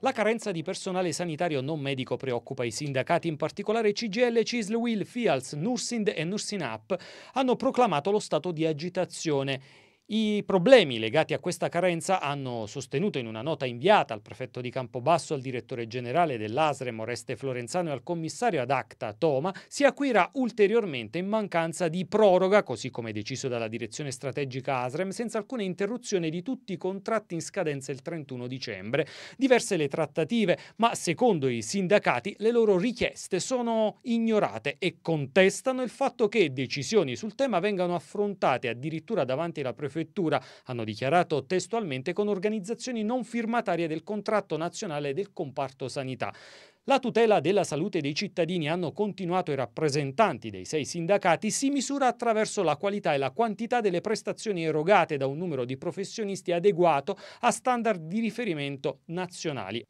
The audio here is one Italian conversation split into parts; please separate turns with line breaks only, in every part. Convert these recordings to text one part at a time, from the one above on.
La carenza di personale sanitario non medico preoccupa i sindacati, in particolare CGL, CISL, WIL, FIALS, Nursind e Nursinap hanno proclamato lo stato di agitazione. I problemi legati a questa carenza hanno sostenuto in una nota inviata al prefetto di Campobasso, al direttore generale dell'ASREM Oreste Florenzano e al commissario ad acta Toma, si acuirà ulteriormente in mancanza di proroga, così come deciso dalla direzione strategica ASREM, senza alcuna interruzione di tutti i contratti in scadenza il 31 dicembre. Diverse le trattative, ma secondo i sindacati le loro richieste sono ignorate e contestano il fatto che decisioni sul tema vengano affrontate addirittura davanti alla prefettura prefettura, hanno dichiarato testualmente con organizzazioni non firmatarie del contratto nazionale del comparto sanità. La tutela della salute dei cittadini, hanno continuato i rappresentanti dei sei sindacati, si misura attraverso la qualità e la quantità delle prestazioni erogate da un numero di professionisti adeguato a standard di riferimento nazionali.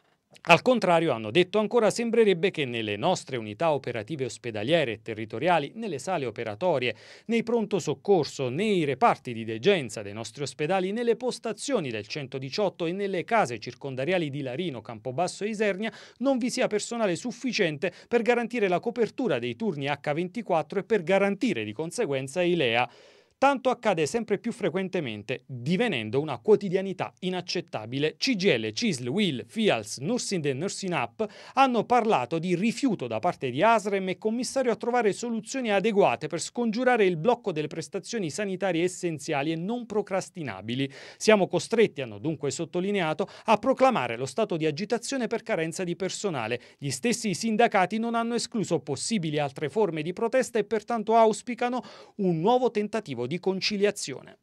Al contrario, hanno detto ancora, sembrerebbe che nelle nostre unità operative ospedaliere e territoriali, nelle sale operatorie, nei pronto soccorso, nei reparti di degenza dei nostri ospedali, nelle postazioni del 118 e nelle case circondariali di Larino, Campobasso e Isernia, non vi sia personale sufficiente per garantire la copertura dei turni H24 e per garantire di conseguenza i LEA tanto accade sempre più frequentemente, divenendo una quotidianità inaccettabile. CGL, CISL, WIL, FIALS, Nursing e Nursing Up hanno parlato di rifiuto da parte di ASREM e commissario a trovare soluzioni adeguate per scongiurare il blocco delle prestazioni sanitarie essenziali e non procrastinabili. Siamo costretti, hanno dunque sottolineato, a proclamare lo stato di agitazione per carenza di personale. Gli stessi sindacati non hanno escluso possibili altre forme di protesta e pertanto auspicano un nuovo tentativo di conciliazione.